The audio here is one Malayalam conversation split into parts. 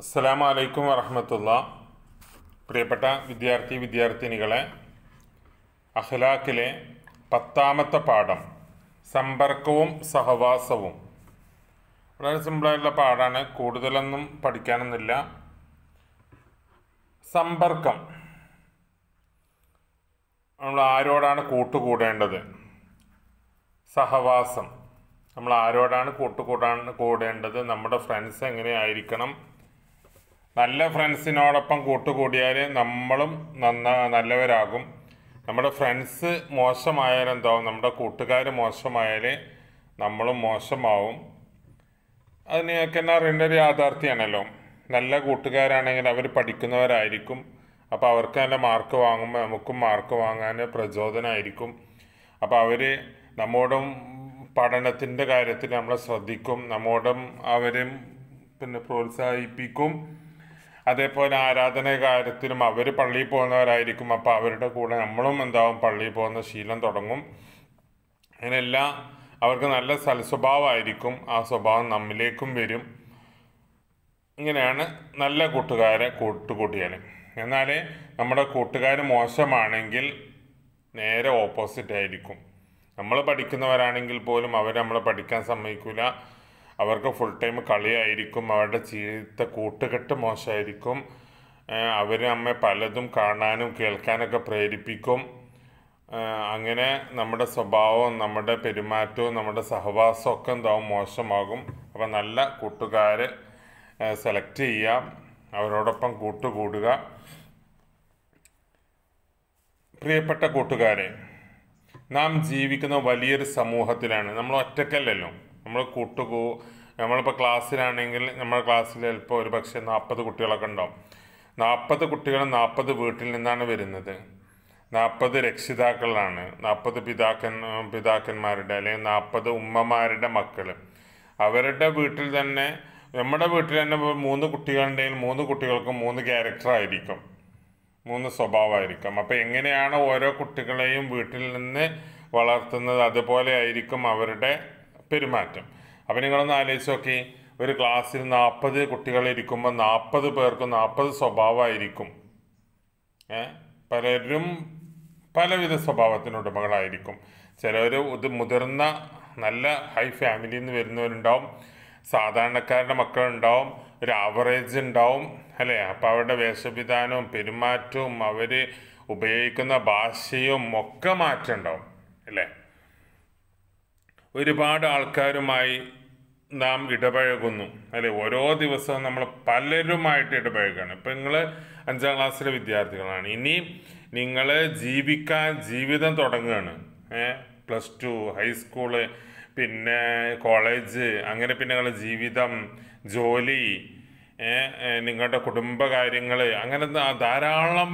അസ്സലാം വലൈക്കും വറഹമത്തുള്ള പ്രിയപ്പെട്ട വിദ്യാർത്ഥി വിദ്യാർത്ഥിനികളെ അഖ്ലാഖിലെ പത്താമത്തെ പാഠം സമ്പർക്കവും സഹവാസവും വളരെ സിമ്പിളായിട്ടുള്ള പാഠമാണ് കൂടുതലൊന്നും പഠിക്കാനൊന്നുമില്ല സമ്പർക്കം നമ്മൾ ആരോടാണ് കൂട്ടുകൂടേണ്ടത് സഹവാസം നമ്മൾ ആരോടാണ് കൂട്ടുകൂടാൻ കൂടേണ്ടത് നമ്മുടെ ഫ്രണ്ട്സ് എങ്ങനെയായിരിക്കണം നല്ല ഫ്രണ്ട്സിനോടൊപ്പം കൂട്ടുകൂടിയാൽ നമ്മളും നന്ന നല്ലവരാകും നമ്മുടെ ഫ്രണ്ട്സ് മോശമായാലെന്താവും നമ്മുടെ കൂട്ടുകാർ മോശമായാൽ നമ്മളും മോശമാവും അത് എന്നാൽ അറിയേണ്ട ഒരു യാഥാർത്ഥ്യമാണല്ലോ നല്ല കൂട്ടുകാരാണെങ്കിൽ അവർ പഠിക്കുന്നവരായിരിക്കും അപ്പോൾ അവർക്ക് നല്ല മാർക്ക് വാങ്ങുമ്പോൾ നമുക്കും മാർക്ക് വാങ്ങാൻ പ്രചോദനമായിരിക്കും അപ്പോൾ അവർ നമ്മോടും പഠനത്തിൻ്റെ കാര്യത്തിൽ നമ്മളെ ശ്രദ്ധിക്കും നമ്മോടും അവരും പിന്നെ പ്രോത്സാഹിപ്പിക്കും അതേപോലെ ആരാധന കാര്യത്തിലും അവർ പള്ളിയിൽ പോകുന്നവരായിരിക്കും അപ്പോൾ അവരുടെ കൂടെ നമ്മളും എന്താവും പള്ളിയിൽ പോകുന്ന ശീലം തുടങ്ങും അങ്ങനെയെല്ലാം അവർക്ക് നല്ല സൽസ്വഭാവമായിരിക്കും ആ സ്വഭാവം നമ്മിലേക്കും വരും ഇങ്ങനെയാണ് നല്ല കൂട്ടുകാരെ കൂട്ടുകൂട്ടിയാൽ എന്നാൽ നമ്മുടെ കൂട്ടുകാർ മോശമാണെങ്കിൽ നേരെ ഓപ്പോസിറ്റ് ആയിരിക്കും നമ്മൾ പഠിക്കുന്നവരാണെങ്കിൽ പോലും അവർ നമ്മളെ പഠിക്കാൻ സമ്മതിക്കില്ല അവർക്ക് ഫുൾ ടൈം കളിയായിരിക്കും അവരുടെ ജീവിതത്തെ കൂട്ടുകെട്ട് മോശമായിരിക്കും അവർ നമ്മെ പലതും കാണാനും കേൾക്കാനൊക്കെ പ്രേരിപ്പിക്കും അങ്ങനെ നമ്മുടെ സ്വഭാവവും നമ്മുടെ പെരുമാറ്റവും നമ്മുടെ സഹവാസവും ഒക്കെ എന്താവും മോശമാകും അപ്പം നല്ല കൂട്ടുകാരെ സെലക്ട് ചെയ്യാം അവരോടൊപ്പം കൂട്ടുകൂടുക പ്രിയപ്പെട്ട കൂട്ടുകാരെ നാം ജീവിക്കുന്ന വലിയൊരു സമൂഹത്തിലാണ് നമ്മൾ ഒറ്റക്കല്ലല്ലോ നമ്മൾ കൂട്ടുകൂ നമ്മളിപ്പോൾ ക്ലാസ്സിലാണെങ്കിൽ നമ്മുടെ ക്ലാസ്സിൽ ചിലപ്പോൾ ഒരു പക്ഷേ നാൽപ്പത് കുട്ടികളൊക്കെ ഉണ്ടാവും നാൽപ്പത് കുട്ടികൾ നാൽപ്പത് വീട്ടിൽ നിന്നാണ് വരുന്നത് നാൽപ്പത് രക്ഷിതാക്കളാണ് നാൽപ്പത് പിതാക്കൻ പിതാക്കന്മാരുടെ അല്ലെങ്കിൽ നാൽപ്പത് ഉമ്മമാരുടെ മക്കൾ അവരുടെ വീട്ടിൽ തന്നെ നമ്മുടെ വീട്ടിൽ തന്നെ മൂന്ന് കുട്ടികളുണ്ടെങ്കിൽ മൂന്ന് കുട്ടികൾക്കും മൂന്ന് ക്യാരക്ടർ ആയിരിക്കും മൂന്ന് സ്വഭാവമായിരിക്കും അപ്പോൾ എങ്ങനെയാണ് ഓരോ കുട്ടികളെയും വീട്ടിൽ നിന്ന് വളർത്തുന്നത് അതുപോലെ ആയിരിക്കും അവരുടെ പെരുമാറ്റം അപ്പം നിങ്ങളൊന്ന് ആലോചിച്ച് നോക്കി ഒരു ക്ലാസ്സിൽ നാൽപ്പത് കുട്ടികളിരിക്കുമ്പോൾ നാൽപ്പത് പേർക്കും നാൽപ്പത് സ്വഭാവമായിരിക്കും പലരും പലവിധ സ്വഭാവത്തിന് ഉടമകളായിരിക്കും ചിലർ ഇത് മുതിർന്ന നല്ല ഹൈ ഫാമിലിയിൽ നിന്ന് വരുന്നവരുണ്ടാവും സാധാരണക്കാരുടെ മക്കളുണ്ടാവും ഒരു ആവറേജ് ഉണ്ടാവും അല്ലേ അപ്പോൾ അവരുടെ വേഷവിധാനവും പെരുമാറ്റവും അവർ ഉപയോഗിക്കുന്ന ഭാഷയും ഒക്കെ മാറ്റമുണ്ടാവും അല്ലേ ഒരുപാട് ആൾക്കാരുമായി നാം ഇടപഴകുന്നു അല്ലെ ഓരോ ദിവസവും നമ്മൾ പലരുമായിട്ട് ഇടപഴകുകയാണ് ഇപ്പം നിങ്ങൾ അഞ്ചാം ക്ലാസ്സിലെ വിദ്യാർത്ഥികളാണ് ഇനി നിങ്ങൾ ജീവിക്കാൻ ജീവിതം തുടങ്ങുകയാണ് പ്ലസ് ടു ഹൈസ്കൂള് പിന്നെ കോളേജ് അങ്ങനെ പിന്നെ നിങ്ങളുടെ ജീവിതം ജോലി നിങ്ങളുടെ കുടുംബകാര്യങ്ങൾ അങ്ങനെ ധാരാളം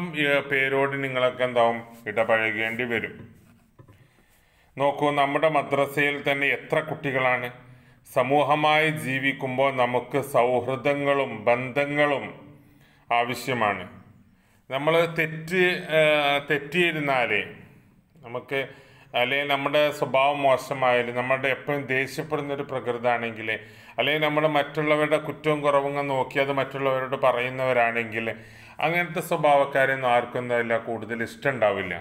പേരോട് നിങ്ങളൊക്കെ എന്താവും ഇടപഴകേണ്ടി വരും നോക്കൂ നമ്മുടെ മദ്രസയിൽ തന്നെ എത്ര കുട്ടികളാണ് സമൂഹമായി ജീവിക്കുമ്പോൾ നമുക്ക് സൗഹൃദങ്ങളും ബന്ധങ്ങളും ആവശ്യമാണ് നമ്മൾ തെറ്റ് തെറ്റിയിരുന്നാൽ നമുക്ക് അല്ലെങ്കിൽ നമ്മുടെ സ്വഭാവം മോശമായാലും നമ്മുടെ എപ്പോഴും ദേഷ്യപ്പെടുന്നൊരു പ്രകൃതാണെങ്കിൽ അല്ലെങ്കിൽ നമ്മൾ മറ്റുള്ളവരുടെ കുറ്റവും കുറവും നോക്കി അത് മറ്റുള്ളവരോട് പറയുന്നവരാണെങ്കിൽ അങ്ങനത്തെ സ്വഭാവക്കാരെയൊന്നും ആർക്കൊന്നും അല്ല കൂടുതൽ ഇഷ്ടം ഉണ്ടാവില്ല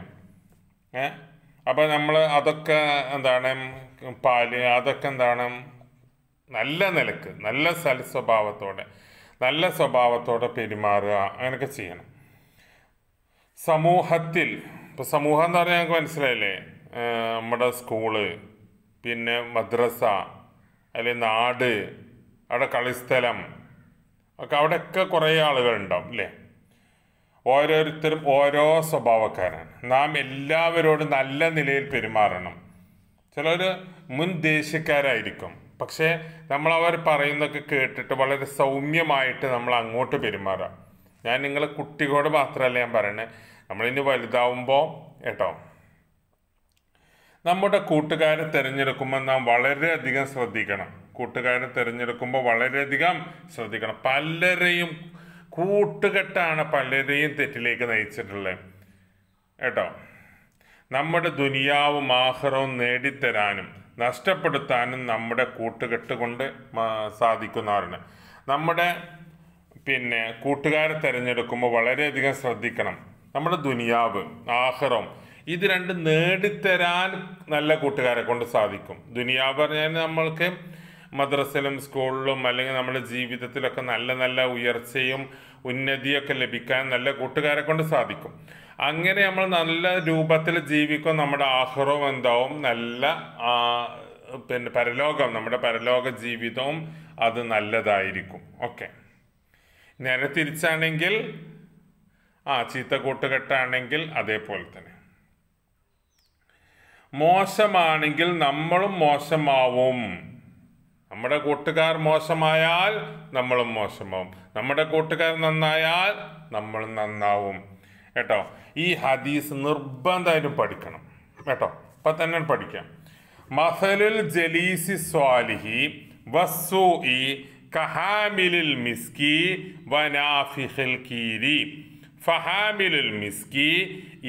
ഏഹ് അപ്പോൾ നമ്മൾ അതൊക്കെ എന്താണ് പാല് അതൊക്കെ എന്താണ് നല്ല നിലക്ക് നല്ല സ്വഭാവത്തോടെ നല്ല സ്വഭാവത്തോടെ പെരുമാറുക അങ്ങനെയൊക്കെ ചെയ്യണം സമൂഹത്തിൽ ഇപ്പോൾ സമൂഹം എന്ന് പറഞ്ഞാൽ ഞങ്ങൾക്ക് മനസ്സിലായില്ലേ നമ്മുടെ സ്കൂള് പിന്നെ മദ്രസ അല്ലെങ്കിൽ നാട് അവിടെ കളിസ്ഥലം ഒക്കെ അവിടെയൊക്കെ കുറേ ആളുകൾ ഉണ്ടാവും അല്ലേ ഓരോരുത്തരും ഓരോ സ്വഭാവക്കാരാണ് നാം എല്ലാവരോടും നല്ല നിലയിൽ പെരുമാറണം ചിലർ മുൻ ദേശക്കാരായിരിക്കും പക്ഷേ നമ്മൾ അവർ പറയുന്നതൊക്കെ കേട്ടിട്ട് വളരെ സൗമ്യമായിട്ട് നമ്മൾ അങ്ങോട്ട് പെരുമാറാം ഞാൻ നിങ്ങളെ കുട്ടികളോട് മാത്രമല്ല ഞാൻ പറയണേ നമ്മളിനി വലുതാവുമ്പോൾ കേട്ടോ നമ്മുടെ കൂട്ടുകാരെ തിരഞ്ഞെടുക്കുമ്പോൾ നാം വളരെയധികം ശ്രദ്ധിക്കണം കൂട്ടുകാരെ തിരഞ്ഞെടുക്കുമ്പോൾ വളരെയധികം ശ്രദ്ധിക്കണം പലരെയും കൂട്ടുകെട്ടാണ് പലരെയും തെറ്റിലേക്ക് നയിച്ചിട്ടുള്ളത് കേട്ടോ നമ്മുടെ ദുനിയാവും ആഹ്റവും നേടിത്തരാനും നഷ്ടപ്പെടുത്താനും നമ്മുടെ കൂട്ടുകെട്ട് കൊണ്ട് സാധിക്കുന്നവരാണ് നമ്മുടെ പിന്നെ കൂട്ടുകാരെ തിരഞ്ഞെടുക്കുമ്പോൾ വളരെയധികം ശ്രദ്ധിക്കണം നമ്മുടെ ദുനിയാവ് ആഹ്റവും ഇത് രണ്ടും നേടിത്തരാൻ നല്ല കൂട്ടുകാരെ കൊണ്ട് സാധിക്കും ദുനിയാവ് പറഞ്ഞാൽ നമ്മൾക്ക് മദ്രസയിലും സ്കൂളിലും അല്ലെങ്കിൽ നമ്മുടെ ജീവിതത്തിലൊക്കെ നല്ല നല്ല ഉയർച്ചയും ഉന്നതിയൊക്കെ ലഭിക്കാൻ നല്ല കൂട്ടുകാരെ കൊണ്ട് സാധിക്കും അങ്ങനെ നമ്മൾ നല്ല രൂപത്തിൽ ജീവിക്കും നമ്മുടെ ആഹ്റവും എന്താവും നല്ല പിന്നെ പരലോകം നമ്മുടെ പരലോക ജീവിതവും അത് നല്ലതായിരിക്കും ഓക്കെ നേരെ തിരിച്ചാണെങ്കിൽ ആ ചീത്ത കൂട്ടുകെട്ടാണെങ്കിൽ അതേപോലെ തന്നെ മോശമാണെങ്കിൽ നമ്മളും മോശമാവും നമ്മുടെ കൂട്ടുകാർ മോശമായാൽ നമ്മളും മോശമാവും നമ്മുടെ കൂട്ടുകാർ നന്നായാൽ നമ്മൾ നന്നാവും കേട്ടോ ഈ ഹദീസ് നിർബന്ധമായിട്ടും പഠിക്കണം കേട്ടോ ഇപ്പൊ തന്നെ പഠിക്കാം മസലുൽ ജലീസി സ്വാലിഹി വസ്സു കഹാമിലിൽ മിസ്കി വനാഫിഹിൽ കീരി ഫഹാമിലുൽ മിസ്കി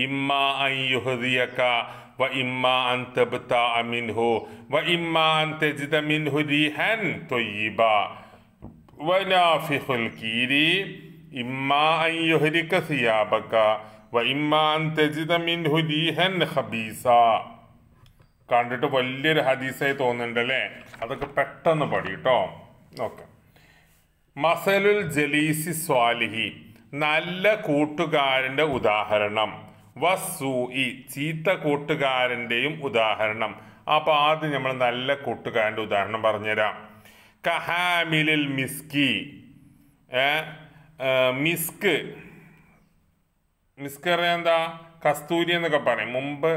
ഇമ്മ അയ്യുഹദിയക്ക വ ഇമ്മ അൻ തബ്ത അമിൻഹു വ ഇമ്മ അൻ തജിദ മിൻഹു റീഹൻ തൊയ്യിബ വനാഫിഹുൽ കീരി ഇമ്മ അൻ യുഹരിക സിയാബക വ ഇമ്മ അൻ തജിദ മിൻഹു റീഹൻ ഖബീസ കണ്ടിട്ട് വലിയൊരു ഹദീസായി തോന്നുന്നുണ്ട് അതൊക്കെ പെട്ടെന്ന് പഠി കേട്ടോ ഓക്കെ മസലുൽ ജലീസി സ്വാലിഹി നല്ല കൂട്ടുകാരൻ്റെ ഉദാഹരണം വസൂ ഈ ചീത്ത കൂട്ടുകാരൻ്റെയും ഉദാഹരണം അപ്പൊ ആദ്യം നമ്മൾ നല്ല കൂട്ടുകാരൻ്റെ ഉദാഹരണം പറഞ്ഞുതരാം കഹാമിലിൽ മിസ്കി മിസ്ക് മിസ്ക് പറഞ്ഞാൽ എന്താ കസ്തൂരി എന്നൊക്കെ പറയും മുമ്പ്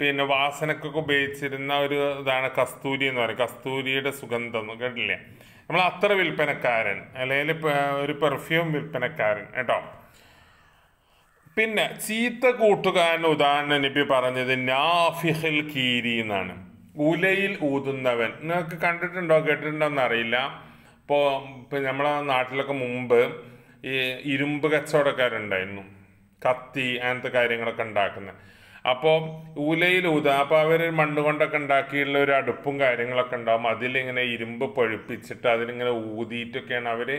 പിന്നെ വാസനക്കൊക്കെ ഉപയോഗിച്ചിരുന്ന ഒരു ഇതാണ് കസ്തൂരി എന്ന് പറയും കസ്തൂരിയുടെ സുഗന്ധം കേട്ടില്ലേ നമ്മൾ അത്ര വിൽപ്പനക്കാരൻ അല്ലെങ്കിൽ ഒരു പെർഫ്യൂം വിൽപ്പനക്കാരൻ കേട്ടോ പിന്നെ ചീത്ത കൂട്ടുകാരൻ ഉദാഹരണം നബി പറഞ്ഞത് നാഫിഹിൽ കീരി എന്നാണ് ഉലയിൽ ഊതുന്നവൻ നിങ്ങൾക്ക് കണ്ടിട്ടുണ്ടോ കേട്ടിട്ടുണ്ടോ എന്നറിയില്ല ഇപ്പോൾ ഇപ്പം നമ്മളെ നാട്ടിലൊക്കെ മുമ്പ് ഈ ഇരുമ്പ് കച്ചവടക്കാരുണ്ടായിരുന്നു കത്തി അങ്ങനത്തെ കാര്യങ്ങളൊക്കെ ഉണ്ടാക്കുന്നത് അപ്പോൾ ഊലയിൽ ഊതാ അപ്പോൾ അവർ മണ്ണുകൊണ്ടൊക്കെ ഉണ്ടാക്കിയുള്ള ഒരു അടുപ്പും കാര്യങ്ങളൊക്കെ ഉണ്ടാകും അതിലിങ്ങനെ ഇരുമ്പ് പഴുപ്പിച്ചിട്ട് അതിലിങ്ങനെ ഊതിയിട്ടൊക്കെയാണ് അവർ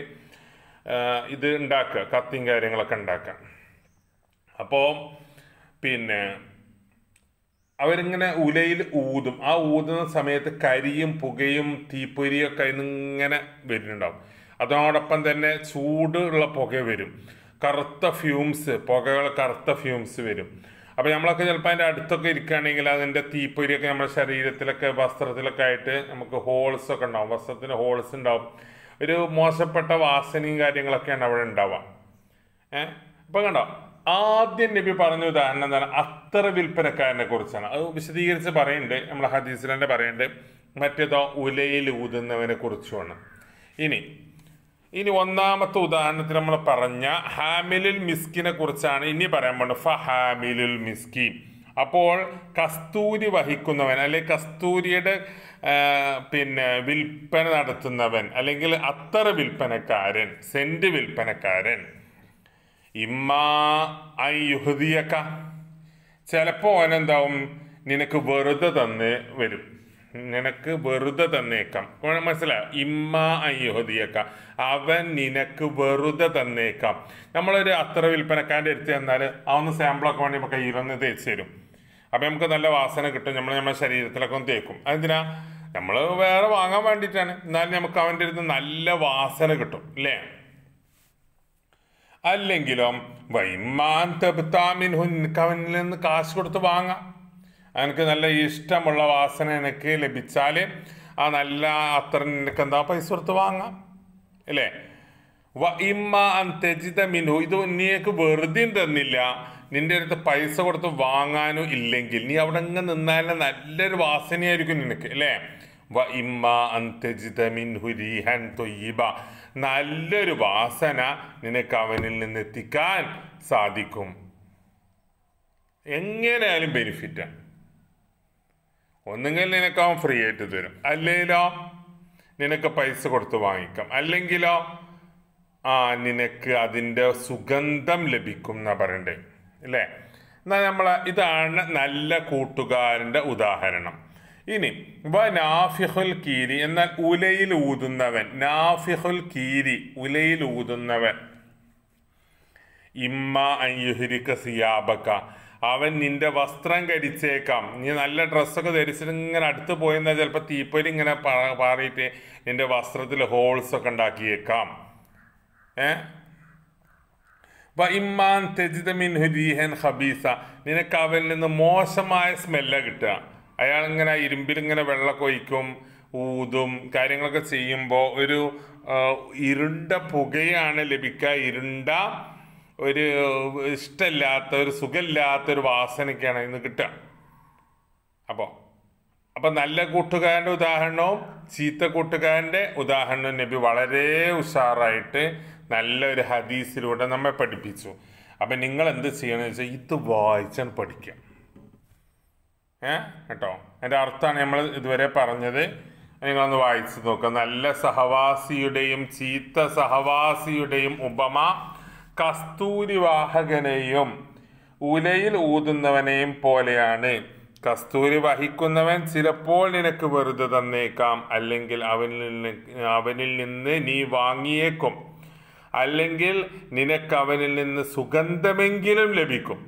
ഇത് ഉണ്ടാക്കുക കത്തിയും കാര്യങ്ങളൊക്കെ ഉണ്ടാക്കുക അപ്പോ പിന്നെ അവരിങ്ങനെ ഉലയിൽ ഊതും ആ ഊതുന്ന സമയത്ത് കരിയും പുകയും തീപ്പൊരിയൊക്കെ ഇങ്ങനെ വരുന്നുണ്ടാവും അതോടൊപ്പം തന്നെ ചൂട് ഉള്ള പുക വരും കറുത്ത ഫ്യൂംസ് പുകകൾ കറുത്ത ഫ്യൂംസ് വരും അപ്പോൾ നമ്മളൊക്കെ ചിലപ്പോൾ അതിൻ്റെ അടുത്തൊക്കെ ഇരിക്കുകയാണെങ്കിൽ അതിൻ്റെ തീപ്പൊരിയൊക്കെ നമ്മുടെ ശരീരത്തിലൊക്കെ വസ്ത്രത്തിലൊക്കെ ആയിട്ട് നമുക്ക് ഹോൾസ് ഒക്കെ ഉണ്ടാവും വസ്ത്രത്തിന് ഹോൾസ് ഉണ്ടാവും ഒരു മോശപ്പെട്ട വാസനയും കാര്യങ്ങളൊക്കെയാണ് അവിടെ ഉണ്ടാവുക ഏഹ് അപ്പം കണ്ടോ ആദ്യം നബി പറഞ്ഞ ഉദാഹരണം എന്താണ് അത്ര വിൽപ്പനക്കാരനെ കുറിച്ചാണ് അത് വിശദീകരിച്ച് പറയുന്നുണ്ട് നമ്മളെ ഹദീസിൽ തന്നെ പറയുന്നുണ്ട് മറ്റേതോ ഉലയിൽ ഊതുന്നവനെ കുറിച്ചുമാണ് ഇനി ഇനി ഒന്നാമത്തെ ഉദാഹരണത്തിൽ നമ്മൾ പറഞ്ഞ ഹാമിലിൽ മിസ്കിനെ കുറിച്ചാണ് ഇനി പറയാൻ പോകുന്നത് ഫ ഹാമിലുൽ മിസ്കി അപ്പോൾ കസ്തൂരി വഹിക്കുന്നവൻ അല്ലെങ്കിൽ കസ്തൂരിയുടെ പിന്നെ വിൽപ്പന നടത്തുന്നവൻ അല്ലെങ്കിൽ അത്ര വിൽപ്പനക്കാരൻ സെൻറ്റ് വിൽപ്പനക്കാരൻ ഇമ്മാ ഐ യുഹുദിയക്ക ചിലപ്പോൾ അവനെന്താവും നിനക്ക് വെറുതെ തന്നെ വരും നിനക്ക് വെറുതെ തന്നേക്കാം മനസ്സിലായോ ഇമ്മ അയ്യോദിയക്ക അവൻ നിനക്ക് വെറുതെ തന്നേക്കാം നമ്മളൊരു അത്ര വിൽപ്പനക്കാരൻ്റെ അടുത്ത് ചെന്നാൽ അവന്ന് സാമ്പിളൊക്കെ വേണ്ടി നമുക്ക് കയ്യിലൊന്ന് തേച്ച് തരും അപ്പം നമുക്ക് നല്ല വാസന കിട്ടും നമ്മൾ നമ്മുടെ ശരീരത്തിലൊക്കെ ഒന്ന് തേക്കും അതെന്തിനാ നമ്മൾ വേറെ വാങ്ങാൻ വേണ്ടിയിട്ടാണ് എന്നാലും നമുക്ക് അവൻ്റെ അടുത്ത് നല്ല വാസന കിട്ടും അല്ലേ അല്ലെങ്കിലും വൈമാൻ തെബുത്താമിൻ ഹുൻ നിന്ന് കാശ് കൊടുത്ത് വാങ്ങാം എനിക്ക് നല്ല ഇഷ്ടമുള്ള വാസന എനിക്ക് ലഭിച്ചാൽ ആ നല്ല അത്ര നിനക്ക് എന്താ പൈസ കൊടുത്ത് വാങ്ങാം അല്ലേ വൈമാജിത മിനു മിൻഹു ഇത് നീക്ക് വെറുതെ തന്നില്ല നിന്റെ അടുത്ത് പൈസ കൊടുത്ത് വാങ്ങാനോ ഇല്ലെങ്കിൽ നീ അവിടെ അങ്ങ് നിന്നാൽ നല്ലൊരു വാസനയായിരിക്കും നിനക്ക് അല്ലേ വ ഇമ്മ അൻ മിൻഹു റീഹൻ തൊയ്യബ നല്ലൊരു വാസന നിനക്ക് അവനിൽ നിന്ന് എത്തിക്കാൻ സാധിക്കും എങ്ങനെയാലും ബെനിഫിറ്റ് ഒന്നുകിൽ നിനക്ക് അവൻ ഫ്രീ ആയിട്ട് തരും അല്ലെങ്കിലോ നിനക്ക് പൈസ കൊടുത്ത് വാങ്ങിക്കാം അല്ലെങ്കിലോ ആ നിനക്ക് അതിൻ്റെ സുഗന്ധം ലഭിക്കും എന്നാ പറയണ്ടേ അല്ലേ എന്നാൽ നമ്മൾ ഇതാണ് നല്ല കൂട്ടുകാരൻ്റെ ഉദാഹരണം ഇനി വ നാഫിഹുൽ കീരി എന്നാൽ ഉലയിൽ ഊതുന്നവൻ നാഫിഹുൽ കീരി ഉലയിൽ ഊതുന്നവൻ ഇമ്മ അയ്യുഹിരിക്ക സിയാബക്ക അവൻ നിന്റെ വസ്ത്രം കരിച്ചേക്കാം നീ നല്ല ഡ്രസ്സൊക്കെ ധരിച്ചിട്ട് ഇങ്ങനെ അടുത്ത് പോയെന്നാൽ ചിലപ്പോൾ തീപ്പൊരി ഇങ്ങനെ പാറിയിട്ട് നിന്റെ വസ്ത്രത്തിൽ ഒക്കെ ഉണ്ടാക്കിയേക്കാം ഏ ഇമ്മാൻ തെജിത മിൻഹു ഹബീസ നിനക്ക് അവനിൽ നിന്ന് മോശമായ സ്മെല്ല കിട്ടുക അയാളിങ്ങനെ ഇരുമ്പിലിങ്ങനെ വെള്ളമൊക്കെ ഒഴിക്കും ഊതും കാര്യങ്ങളൊക്കെ ചെയ്യുമ്പോൾ ഒരു ഇരുണ്ട പുകയാണ് ലഭിക്കുക ഇരുണ്ട ഒരു ഇഷ്ടമില്ലാത്ത ഒരു സുഖമില്ലാത്ത ഒരു വാസനയ്ക്കാണ് ഇന്ന് കിട്ടുക അപ്പോൾ അപ്പം നല്ല കൂട്ടുകാരൻ്റെ ഉദാഹരണവും ചീത്ത കൂട്ടുകാരൻ്റെ ഉദാഹരണവും നബി വളരെ ഉഷാറായിട്ട് നല്ലൊരു ഹദീസിലൂടെ നമ്മെ പഠിപ്പിച്ചു അപ്പം നിങ്ങൾ എന്ത് ചെയ്യണമെന്ന് വെച്ചാൽ ഇത് വായിച്ചാണ് പഠിക്കുക ഏ കേട്ടോ എൻ്റെ അർത്ഥമാണ് നമ്മൾ ഇതുവരെ പറഞ്ഞത് നിങ്ങളൊന്ന് വായിച്ചു നോക്കുക നല്ല സഹവാസിയുടെയും ചീത്ത സഹവാസിയുടെയും ഉപമ കസ്തൂരിവാഹകനെയും ഉലയിൽ ഊതുന്നവനെയും പോലെയാണ് കസ്തൂരി വഹിക്കുന്നവൻ ചിലപ്പോൾ നിനക്ക് വെറുതെ തന്നേക്കാം അല്ലെങ്കിൽ അവനിൽ നിന്ന് അവനിൽ നിന്ന് നീ വാങ്ങിയേക്കും അല്ലെങ്കിൽ നിനക്ക് അവനിൽ നിന്ന് സുഗന്ധമെങ്കിലും ലഭിക്കും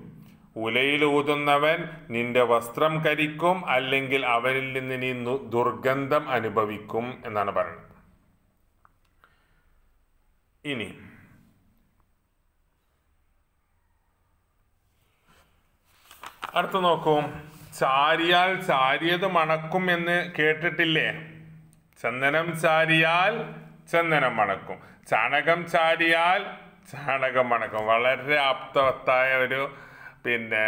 ഉലയിലൂതുന്നവൻ നിന്റെ വസ്ത്രം കരിക്കും അല്ലെങ്കിൽ അവനിൽ നിന്ന് നീ ദുർഗന്ധം അനുഭവിക്കും എന്നാണ് പറയുന്നത് ഇനി അടുത്ത് നോക്കൂ ചാരിയാൽ ചാരിയത് മണക്കും എന്ന് കേട്ടിട്ടില്ലേ ചന്ദനം ചാരിയാൽ ചന്ദനം മണക്കും ചാണകം ചാരിയാൽ ചാണകം മണക്കും വളരെ ആപ്തവത്തായ ഒരു പിന്നെ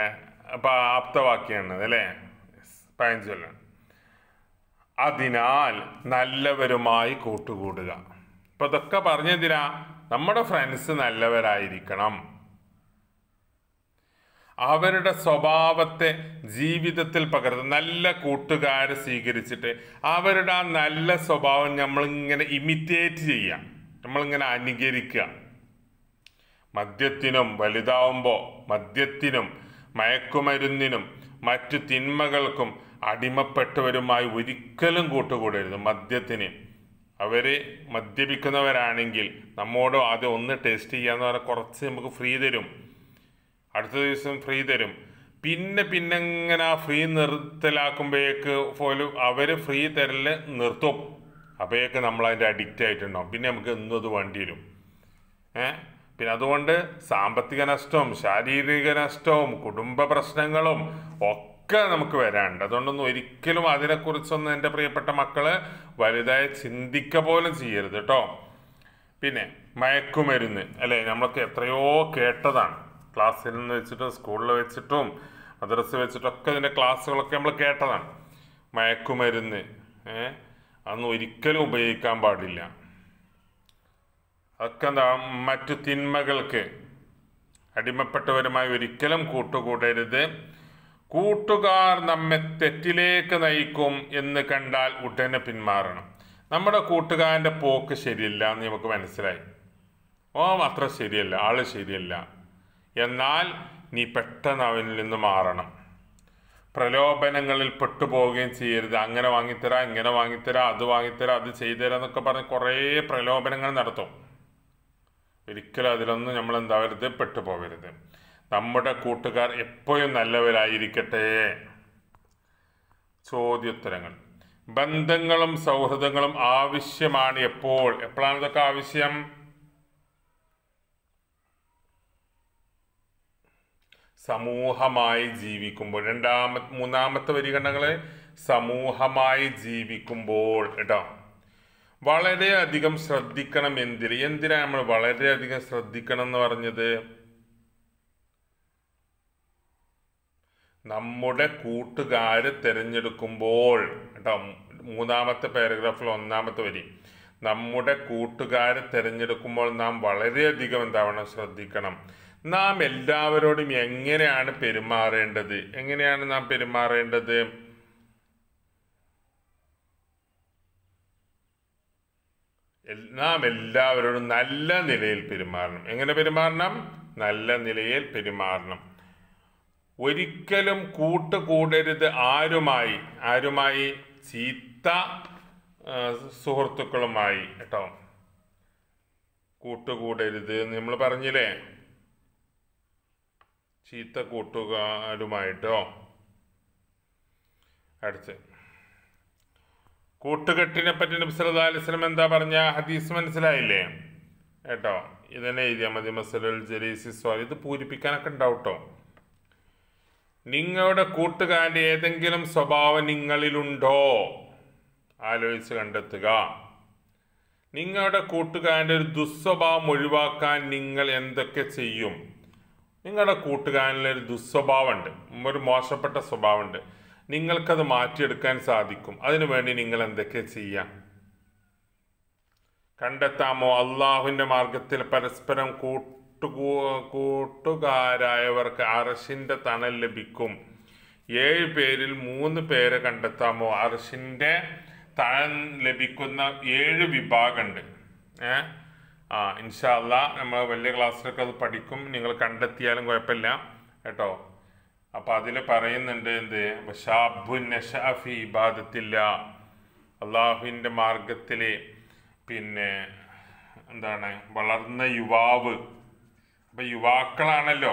അപ്പം ആപ്തവാക്യാണ് അല്ലേ പഴഞ്ചൊല്ലാണ് അതിനാൽ നല്ലവരുമായി കൂട്ടുകൂടുക ഇപ്പൊ ഇതൊക്കെ പറഞ്ഞതിനാ നമ്മുടെ ഫ്രണ്ട്സ് നല്ലവരായിരിക്കണം അവരുടെ സ്വഭാവത്തെ ജീവിതത്തിൽ പകർത്തും നല്ല കൂട്ടുകാരെ സ്വീകരിച്ചിട്ട് അവരുടെ ആ നല്ല സ്വഭാവം നമ്മളിങ്ങനെ ഇമിറ്റേറ്റ് ചെയ്യുക നമ്മളിങ്ങനെ അനുകരിക്കുക മദ്യത്തിനും വലുതാവുമ്പോൾ മദ്യത്തിനും മയക്കുമരുന്നിനും മറ്റു തിന്മകൾക്കും അടിമപ്പെട്ടവരുമായി ഒരിക്കലും കൂട്ടുകൂടരുത് മദ്യത്തിന് അവർ മദ്യപിക്കുന്നവരാണെങ്കിൽ നമ്മോട് ആദ്യം ഒന്ന് ടേസ്റ്റ് ചെയ്യാന്ന് പറഞ്ഞാൽ കുറച്ച് നമുക്ക് ഫ്രീ തരും അടുത്ത ദിവസം ഫ്രീ തരും പിന്നെ പിന്നെ ഇങ്ങനെ ആ ഫ്രീ നിർത്തലാക്കുമ്പോഴേക്ക് പോലും അവർ ഫ്രീ തരൽ നിർത്തും അപ്പോഴേക്ക് നമ്മൾ അതിൻ്റെ അഡിക്റ്റ് ആയിട്ടുണ്ടാവും പിന്നെ നമുക്ക് എന്നും അത് വണ്ടി വരും ഏഹ് പിന്നെ അതുകൊണ്ട് സാമ്പത്തിക നഷ്ടവും ശാരീരിക നഷ്ടവും കുടുംബ പ്രശ്നങ്ങളും ഒക്കെ നമുക്ക് വരാനുണ്ട് അതുകൊണ്ടൊന്നും ഒരിക്കലും അതിനെക്കുറിച്ചൊന്നും എൻ്റെ പ്രിയപ്പെട്ട മക്കള് വലുതായി ചിന്തിക്ക പോലും ചെയ്യരുത് കേട്ടോ പിന്നെ മയക്കുമരുന്ന് അല്ലേ നമ്മളൊക്കെ എത്രയോ കേട്ടതാണ് ക്ലാസ്സിൽ നിന്ന് വെച്ചിട്ടും സ്കൂളിൽ വെച്ചിട്ടും മദ്രസ ഒക്കെ ഇതിൻ്റെ ക്ലാസ്സുകളൊക്കെ നമ്മൾ കേട്ടതാണ് മയക്കുമരുന്ന് ഏഹ് അതൊന്നും ഒരിക്കലും ഉപയോഗിക്കാൻ പാടില്ല എന്താ മറ്റു തിന്മകൾക്ക് അടിമപ്പെട്ടവരുമായി ഒരിക്കലും കൂട്ടുകൂടരുത് കൂട്ടുകാർ നമ്മെ തെറ്റിലേക്ക് നയിക്കും എന്ന് കണ്ടാൽ ഉടനെ പിന്മാറണം നമ്മുടെ കൂട്ടുകാരൻ്റെ പോക്ക് ശരിയല്ല എന്ന് നമുക്ക് മനസ്സിലായി ഓ അത്ര ശരിയല്ല ആള് ശരിയല്ല എന്നാൽ നീ പെട്ടെന്ന് അവനിൽ നിന്ന് മാറണം പ്രലോഭനങ്ങളിൽ പെട്ടുപോവുകയും ചെയ്യരുത് അങ്ങനെ വാങ്ങിത്തരാം ഇങ്ങനെ വാങ്ങിത്തരാം അത് വാങ്ങിത്തരാം അത് തരാം എന്നൊക്കെ പറഞ്ഞ് കുറേ പ്രലോഭനങ്ങൾ നടത്തും ഒരിക്കലും അതിലൊന്നും നമ്മൾ എന്താവരുത് പെട്ടു പോകരുത് നമ്മുടെ കൂട്ടുകാർ എപ്പോഴും നല്ലവരായിരിക്കട്ടെ ചോദ്യോത്തരങ്ങൾ ബന്ധങ്ങളും സൗഹൃദങ്ങളും ആവശ്യമാണ് എപ്പോൾ എപ്പോഴാണ് ഇതൊക്കെ ആവശ്യം സമൂഹമായി ജീവിക്കുമ്പോൾ രണ്ടാമ മൂന്നാമത്തെ വരികണ്ണങ്ങള് സമൂഹമായി ജീവിക്കുമ്പോൾ കേട്ടോ വളരെയധികം ശ്രദ്ധിക്കണം എന്തിന് എന്തിനാണ് നമ്മൾ വളരെയധികം ശ്രദ്ധിക്കണം എന്ന് പറഞ്ഞത് നമ്മുടെ കൂട്ടുകാരെ തിരഞ്ഞെടുക്കുമ്പോൾ കേട്ടോ മൂന്നാമത്തെ പാരഗ്രാഫിൽ ഒന്നാമത്തെ വരി നമ്മുടെ കൂട്ടുകാരെ തിരഞ്ഞെടുക്കുമ്പോൾ നാം വളരെയധികം എന്താവണം ശ്രദ്ധിക്കണം നാം എല്ലാവരോടും എങ്ങനെയാണ് പെരുമാറേണ്ടത് എങ്ങനെയാണ് നാം പെരുമാറേണ്ടത് നാം എല്ലാവരോടും നല്ല നിലയിൽ പെരുമാറണം എങ്ങനെ പെരുമാറണം നല്ല നിലയിൽ പെരുമാറണം ഒരിക്കലും കൂട്ടുകൂടരുത് ആരുമായി ആരുമായി ചീത്ത സുഹൃത്തുക്കളുമായി കേട്ടോ കൂട്ടുകൂടരുത് നമ്മൾ പറഞ്ഞില്ലേ ചീത്ത കൂട്ടുകാരുമായിട്ടോ അടുത്ത് കൂട്ടുകെട്ടിനെ പറ്റി നബ്സലതാലിസ്ലം എന്താ പറഞ്ഞ ഹദീസ് മനസ്സിലായില്ലേ കേട്ടോ ഇതന്നെ എഴുതിയാൽ മതി മസലുൽ ജലീസി സ്വാലി ഇത് പൂരിപ്പിക്കാനൊക്കെ ഉണ്ടാവട്ടോ നിങ്ങളുടെ കൂട്ടുകാരൻ്റെ ഏതെങ്കിലും സ്വഭാവം നിങ്ങളിലുണ്ടോ ആലോചിച്ച് കണ്ടെത്തുക നിങ്ങളുടെ കൂട്ടുകാരൻ്റെ ഒരു ദുസ്വഭാവം ഒഴിവാക്കാൻ നിങ്ങൾ എന്തൊക്കെ ചെയ്യും നിങ്ങളുടെ കൂട്ടുകാരനിലൊരു ദുസ്വഭാവമുണ്ട് ഒരു മോശപ്പെട്ട സ്വഭാവമുണ്ട് നിങ്ങൾക്കത് മാറ്റിയെടുക്കാൻ സാധിക്കും അതിനുവേണ്ടി നിങ്ങൾ എന്തൊക്കെ ചെയ്യാം കണ്ടെത്താമോ അള്ളാഹുവിൻ്റെ മാർഗത്തിൽ പരസ്പരം കൂട്ടുകൂ കൂട്ടുകാരായവർക്ക് അറശിൻ്റെ തണൽ ലഭിക്കും ഏഴ് പേരിൽ മൂന്ന് പേരെ കണ്ടെത്താമോ അറശിൻ്റെ തണൽ ലഭിക്കുന്ന ഏഴ് വിഭാഗമുണ്ട് ഏ ആ ഇൻഷാല്ല നമ്മൾ വലിയ ക്ലാസ്സിലൊക്കെ അത് പഠിക്കും നിങ്ങൾ കണ്ടെത്തിയാലും കുഴപ്പമില്ല കേട്ടോ അപ്പൊ അതിൽ പറയുന്നുണ്ട് എന്ത് ഷാബുന്നഷി ഇബാദത്തില്ല അള്ളാഹുവിൻ്റെ മാർഗത്തിൽ പിന്നെ എന്താണ് വളർന്ന യുവാവ് അപ്പൊ യുവാക്കളാണല്ലോ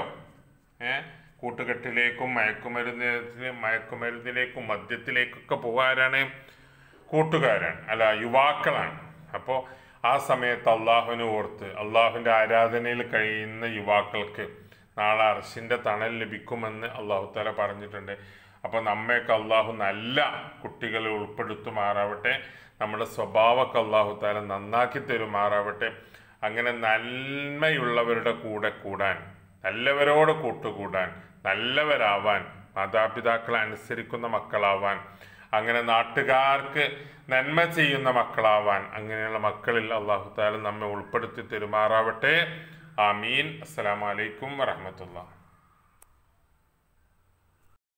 ഏഹ് കൂട്ടുകെട്ടിലേക്കും മയക്കുമരുന്ന് മയക്കുമരുന്നിലേക്കും മദ്യത്തിലേക്കൊക്കെ പോകാനാണ് കൂട്ടുകാരാണ് അല്ല യുവാക്കളാണ് അപ്പോൾ ആ സമയത്ത് അള്ളാഹുവിനെ ഓർത്ത് അള്ളാഹുവിൻ്റെ ആരാധനയിൽ കഴിയുന്ന യുവാക്കൾക്ക് നാളെ അർശിൻ്റെ തണൽ ലഭിക്കുമെന്ന് അള്ളാഹുത്താല പറഞ്ഞിട്ടുണ്ട് അപ്പോൾ നമ്മയൊക്കെ അള്ളാഹു നല്ല കുട്ടികളെ ഉൾപ്പെടുത്തുമാറാവട്ടെ നമ്മുടെ സ്വഭാവമൊക്കെ അള്ളാഹുത്താല നന്നാക്കി തരുമാറാവട്ടെ അങ്ങനെ നന്മയുള്ളവരുടെ കൂടെ കൂടാൻ നല്ലവരോട് കൂട്ടുകൂടാൻ നല്ലവരാവാൻ മാതാപിതാക്കളെ അനുസരിക്കുന്ന മക്കളാവാൻ അങ്ങനെ നാട്ടുകാർക്ക് നന്മ ചെയ്യുന്ന മക്കളാവാൻ അങ്ങനെയുള്ള മക്കളിൽ അള്ളാഹുത്താല നമ്മെ ഉൾപ്പെടുത്തി തെരുമാറാവട്ടെ آمين السلام عليكم ورحمة الله